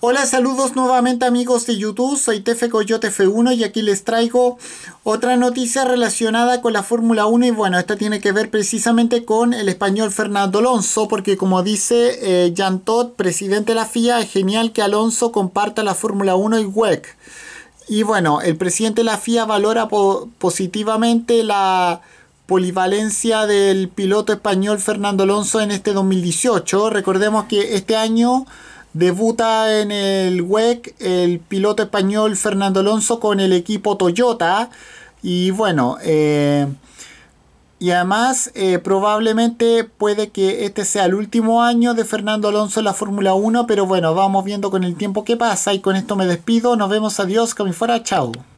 Hola, saludos nuevamente amigos de YouTube, soy Tefe Coyote F1 y aquí les traigo otra noticia relacionada con la Fórmula 1 y bueno, esta tiene que ver precisamente con el español Fernando Alonso porque como dice eh, Jan Todt, presidente de la FIA, es genial que Alonso comparta la Fórmula 1 y WEC. Y bueno, el presidente de la FIA valora positivamente la polivalencia del piloto español Fernando Alonso en este 2018. Recordemos que este año Debuta en el WEC el piloto español Fernando Alonso con el equipo Toyota. Y bueno, eh, y además eh, probablemente puede que este sea el último año de Fernando Alonso en la Fórmula 1. Pero bueno, vamos viendo con el tiempo que pasa. Y con esto me despido. Nos vemos. Adiós. fuera Chao.